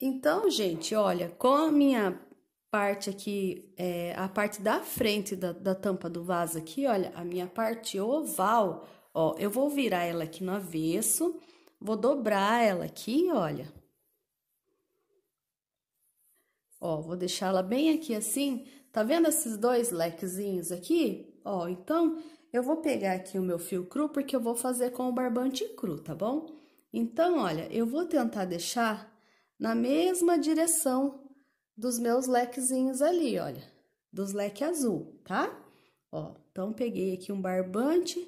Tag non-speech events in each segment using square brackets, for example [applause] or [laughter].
Então, gente, olha, com a minha parte aqui, é, a parte da frente da, da tampa do vaso aqui, olha, a minha parte oval, ó, eu vou virar ela aqui no avesso, vou dobrar ela aqui, olha. Ó, vou deixar ela bem aqui assim, tá vendo esses dois lequezinhos aqui? Ó, então, eu vou pegar aqui o meu fio cru, porque eu vou fazer com o barbante cru, tá bom? Então, olha, eu vou tentar deixar na mesma direção dos meus lequezinhos ali, olha, dos leque azul, tá? Ó, então peguei aqui um barbante,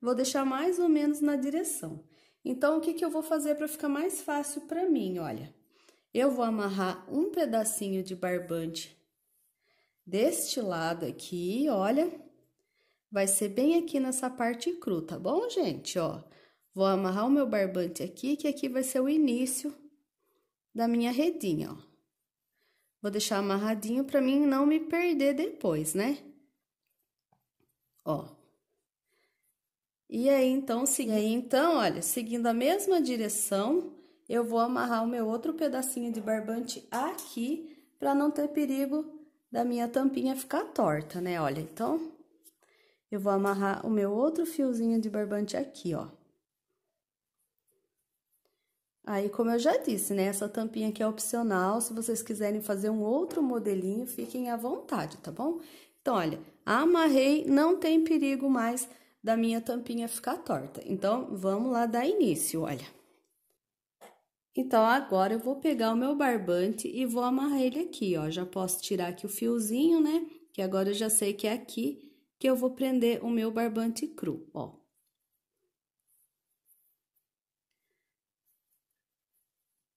vou deixar mais ou menos na direção. Então, o que, que eu vou fazer para ficar mais fácil para mim, olha? Eu vou amarrar um pedacinho de barbante deste lado aqui, olha. Vai ser bem aqui nessa parte cru, tá bom, gente? Ó, vou amarrar o meu barbante aqui, que aqui vai ser o início da minha redinha, ó. Vou deixar amarradinho para mim não me perder depois, né? Ó. E aí, então, seguindo aí, então, olha, seguindo a mesma direção, eu vou amarrar o meu outro pedacinho de barbante aqui, para não ter perigo da minha tampinha ficar torta, né? Olha, então, eu vou amarrar o meu outro fiozinho de barbante aqui, ó. Aí, como eu já disse, né? Essa tampinha aqui é opcional. Se vocês quiserem fazer um outro modelinho, fiquem à vontade, tá bom? Então, olha, amarrei, não tem perigo mais da minha tampinha ficar torta. Então, vamos lá dar início, olha. Então, agora eu vou pegar o meu barbante e vou amarrar ele aqui, ó. Já posso tirar aqui o fiozinho, né? Que agora eu já sei que é aqui que eu vou prender o meu barbante cru, ó.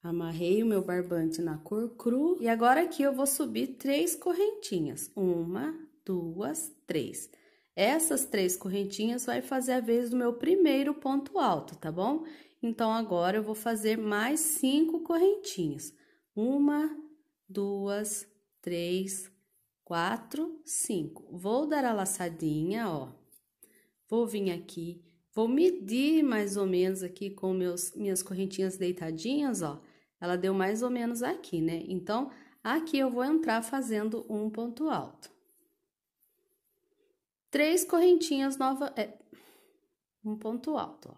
Amarrei o meu barbante na cor cru e agora aqui eu vou subir três correntinhas. Uma, duas, três. Essas três correntinhas vai fazer a vez do meu primeiro ponto alto, tá bom? Então, agora eu vou fazer mais cinco correntinhas. Uma, duas, três, quatro, cinco. Vou dar a laçadinha, ó. Vou vir aqui, vou medir mais ou menos aqui com meus, minhas correntinhas deitadinhas, ó ela deu mais ou menos aqui, né? Então, aqui eu vou entrar fazendo um ponto alto. Três correntinhas novas, é, um ponto alto, ó.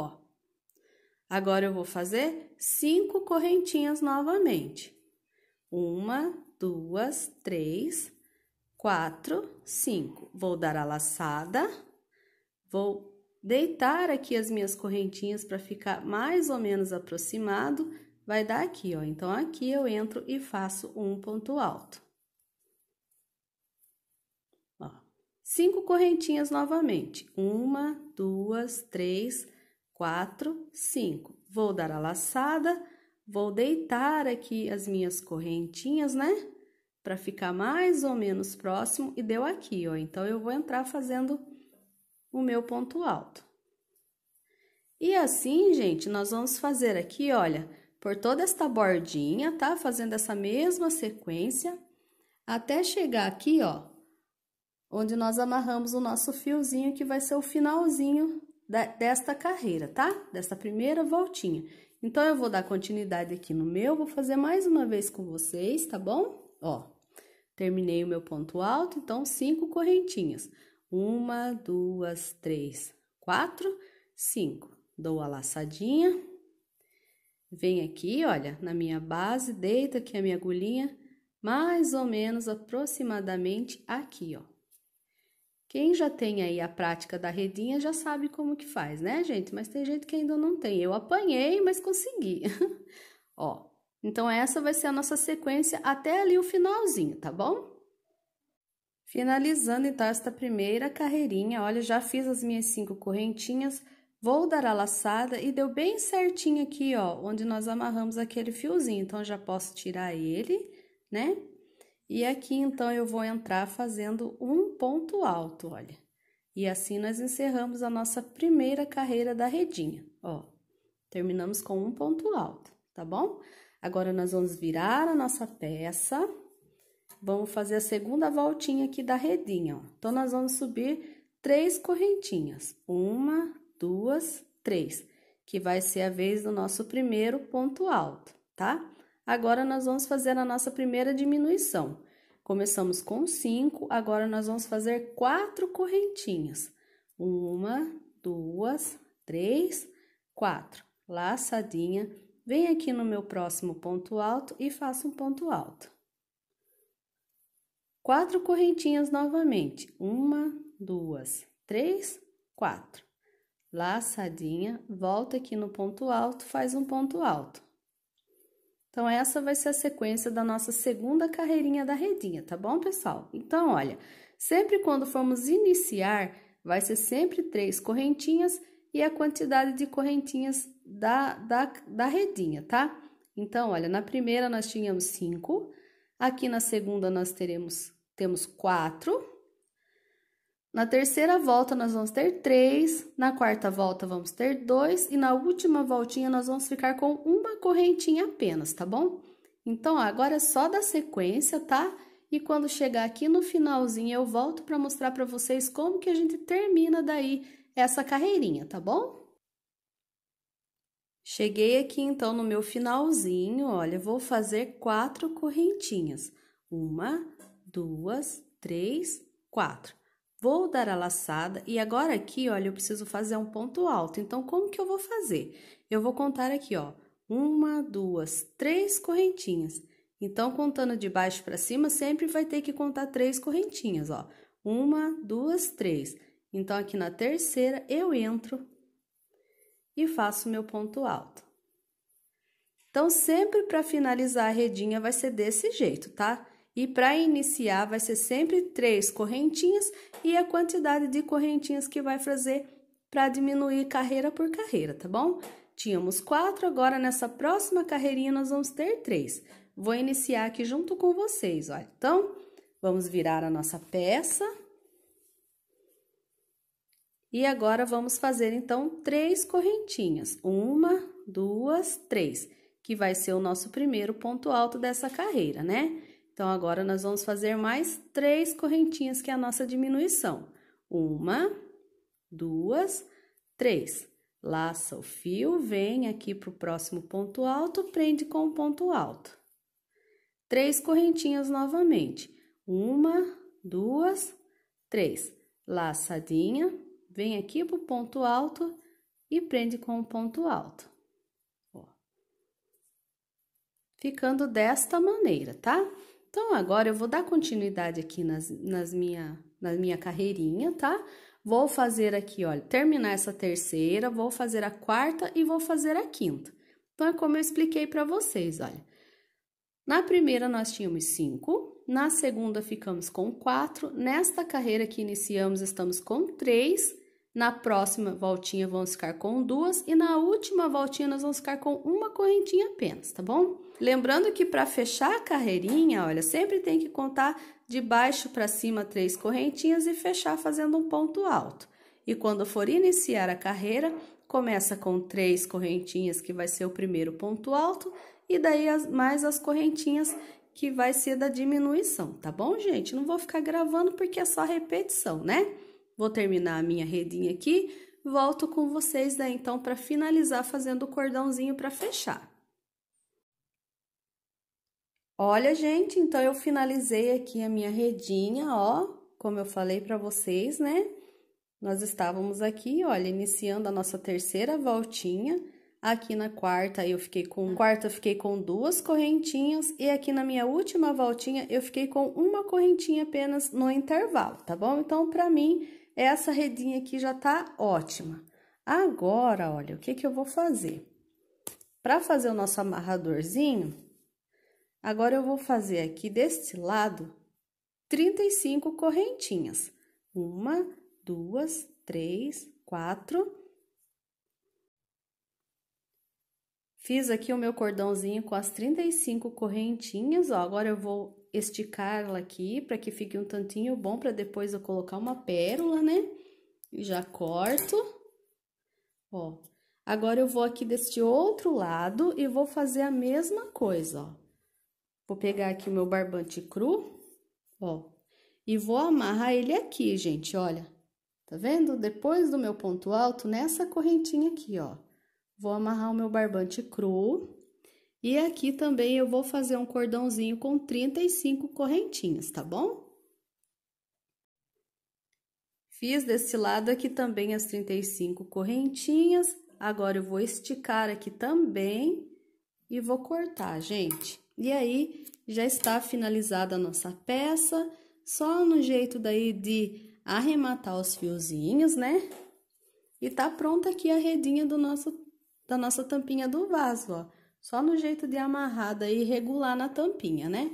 Ó. Agora eu vou fazer cinco correntinhas novamente. Uma, duas, três, quatro, cinco. Vou dar a laçada, vou deitar aqui as minhas correntinhas para ficar mais ou menos aproximado, vai dar aqui, ó. Então, aqui eu entro e faço um ponto alto. Ó, cinco correntinhas novamente. Uma, duas, três, quatro, cinco. Vou dar a laçada, vou deitar aqui as minhas correntinhas, né? Para ficar mais ou menos próximo e deu aqui, ó. Então, eu vou entrar fazendo o meu ponto alto. E assim, gente, nós vamos fazer aqui, olha, por toda esta bordinha, tá? Fazendo essa mesma sequência, até chegar aqui, ó, onde nós amarramos o nosso fiozinho, que vai ser o finalzinho da, desta carreira, tá? Desta primeira voltinha. Então, eu vou dar continuidade aqui no meu, vou fazer mais uma vez com vocês, tá bom? Ó, terminei o meu ponto alto, então, cinco correntinhas. Uma, duas, três, quatro, cinco. Dou a laçadinha. Vem aqui, olha, na minha base, deito aqui a minha agulhinha, mais ou menos aproximadamente aqui, ó. Quem já tem aí a prática da redinha já sabe como que faz, né, gente? Mas tem gente que ainda não tem. Eu apanhei, mas consegui. [laughs] ó, então essa vai ser a nossa sequência até ali o finalzinho, tá bom? Finalizando então esta primeira carreirinha, olha, já fiz as minhas cinco correntinhas, vou dar a laçada e deu bem certinho aqui, ó, onde nós amarramos aquele fiozinho, então já posso tirar ele, né? E aqui então eu vou entrar fazendo um ponto alto, olha. E assim nós encerramos a nossa primeira carreira da redinha, ó. Terminamos com um ponto alto, tá bom? Agora nós vamos virar a nossa peça Vamos fazer a segunda voltinha aqui da redinha, ó. Então, nós vamos subir três correntinhas. Uma, duas, três. Que vai ser a vez do nosso primeiro ponto alto, tá? Agora, nós vamos fazer a nossa primeira diminuição. Começamos com cinco, agora nós vamos fazer quatro correntinhas. Uma, duas, três, quatro. Laçadinha. Vem aqui no meu próximo ponto alto e faço um ponto alto. Quatro correntinhas novamente. Uma, duas, três, quatro. Laçadinha, volta aqui no ponto alto, faz um ponto alto. Então, essa vai ser a sequência da nossa segunda carreirinha da redinha, tá bom, pessoal? Então, olha, sempre quando formos iniciar, vai ser sempre três correntinhas e a quantidade de correntinhas da, da, da redinha, tá? Então, olha, na primeira nós tínhamos cinco, aqui na segunda nós teremos temos quatro. Na terceira volta, nós vamos ter três. Na quarta volta, vamos ter dois. E na última voltinha, nós vamos ficar com uma correntinha apenas, tá bom? Então, agora é só da sequência, tá? E quando chegar aqui no finalzinho, eu volto para mostrar para vocês como que a gente termina daí essa carreirinha, tá bom? Cheguei aqui, então, no meu finalzinho, olha, vou fazer quatro correntinhas. Uma, duas, três, quatro. Vou dar a laçada e agora aqui, olha, eu preciso fazer um ponto alto. Então, como que eu vou fazer? Eu vou contar aqui, ó, uma, duas, três correntinhas. Então, contando de baixo para cima, sempre vai ter que contar três correntinhas, ó. Uma, duas, três. Então, aqui na terceira, eu entro e faço meu ponto alto. Então, sempre para finalizar a redinha vai ser desse jeito, tá? E para iniciar, vai ser sempre três correntinhas e a quantidade de correntinhas que vai fazer para diminuir carreira por carreira, tá bom? Tínhamos quatro, agora nessa próxima carreirinha nós vamos ter três. Vou iniciar aqui junto com vocês, olha. Então, vamos virar a nossa peça. E agora, vamos fazer, então, três correntinhas. Uma, duas, três, que vai ser o nosso primeiro ponto alto dessa carreira, né? Então, agora nós vamos fazer mais três correntinhas, que é a nossa diminuição. Uma, duas, três. Laça o fio, vem aqui para o próximo ponto alto, prende com o ponto alto. Três correntinhas novamente. Uma, duas, três. Laçadinha, vem aqui para o ponto alto e prende com o ponto alto. Ó. Ficando desta maneira, tá? Então, agora eu vou dar continuidade aqui nas, nas minha, na minha carreirinha, tá? Vou fazer aqui, olha, terminar essa terceira, vou fazer a quarta e vou fazer a quinta. Então, é como eu expliquei para vocês, olha. Na primeira, nós tínhamos cinco, na segunda, ficamos com quatro, nesta carreira que iniciamos, estamos com três na próxima voltinha vamos ficar com duas e na última voltinha nós vamos ficar com uma correntinha apenas, tá bom? Lembrando que para fechar a carreirinha, olha, sempre tem que contar de baixo para cima três correntinhas e fechar fazendo um ponto alto. E quando for iniciar a carreira, começa com três correntinhas que vai ser o primeiro ponto alto e daí as, mais as correntinhas que vai ser da diminuição, tá bom, gente? Não vou ficar gravando porque é só repetição, né? Vou terminar a minha redinha aqui, volto com vocês daí então para finalizar fazendo o cordãozinho para fechar. Olha, gente, então eu finalizei aqui a minha redinha, ó, como eu falei para vocês, né? Nós estávamos aqui, olha, iniciando a nossa terceira voltinha. Aqui na quarta eu fiquei com quarta eu fiquei com duas correntinhas e aqui na minha última voltinha eu fiquei com uma correntinha apenas no intervalo, tá bom? Então para mim essa redinha aqui já tá ótima. Agora, olha, o que que eu vou fazer? Para fazer o nosso amarradorzinho, agora eu vou fazer aqui deste lado 35 correntinhas. Uma, duas, três, quatro Fiz aqui o meu cordãozinho com as 35 correntinhas, ó. Agora eu vou esticar ela aqui para que fique um tantinho bom para depois eu colocar uma pérola, né? E já corto. Ó. Agora eu vou aqui deste outro lado e vou fazer a mesma coisa, ó. Vou pegar aqui o meu barbante cru, ó. E vou amarrar ele aqui, gente, olha. Tá vendo? Depois do meu ponto alto, nessa correntinha aqui, ó. Vou amarrar o meu barbante cru. E aqui também eu vou fazer um cordãozinho com 35 correntinhas, tá bom? Fiz desse lado aqui também as 35 correntinhas. Agora eu vou esticar aqui também e vou cortar, gente. E aí, já está finalizada a nossa peça, só no jeito daí de arrematar os fiozinhos, né? E tá pronta aqui a redinha do nosso da nossa tampinha do vaso, ó. Só no jeito de amarrada e regular na tampinha, né?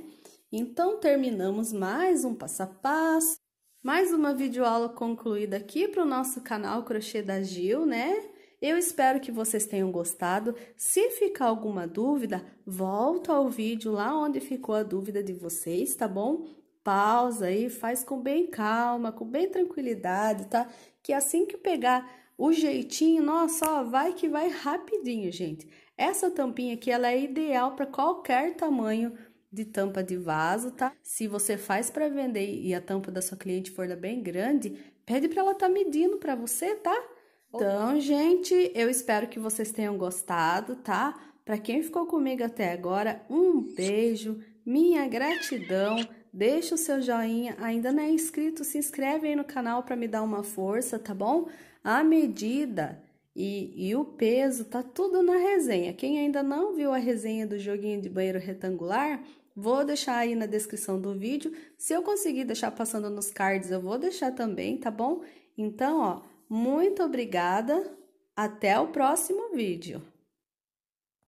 Então, terminamos mais um passo a passo, mais uma videoaula concluída aqui para o nosso canal Crochê da Gil, né? Eu espero que vocês tenham gostado. Se ficar alguma dúvida, volta ao vídeo lá onde ficou a dúvida de vocês, tá bom? Pausa aí, faz com bem calma, com bem tranquilidade, tá? Que assim que pegar o jeitinho, nossa, ó, vai que vai rapidinho, gente. Essa tampinha aqui, ela é ideal para qualquer tamanho de tampa de vaso, tá? Se você faz para vender e a tampa da sua cliente for bem grande, pede para ela estar tá medindo para você, tá? Então, gente, eu espero que vocês tenham gostado, tá? Para quem ficou comigo até agora, um beijo, minha gratidão deixa o seu joinha, ainda não é inscrito, se inscreve aí no canal para me dar uma força, tá bom? A medida e, e o peso tá tudo na resenha. Quem ainda não viu a resenha do joguinho de banheiro retangular, Vou deixar aí na descrição do vídeo. Se eu conseguir deixar passando nos cards, eu vou deixar também, tá bom? Então, ó, muito obrigada. Até o próximo vídeo.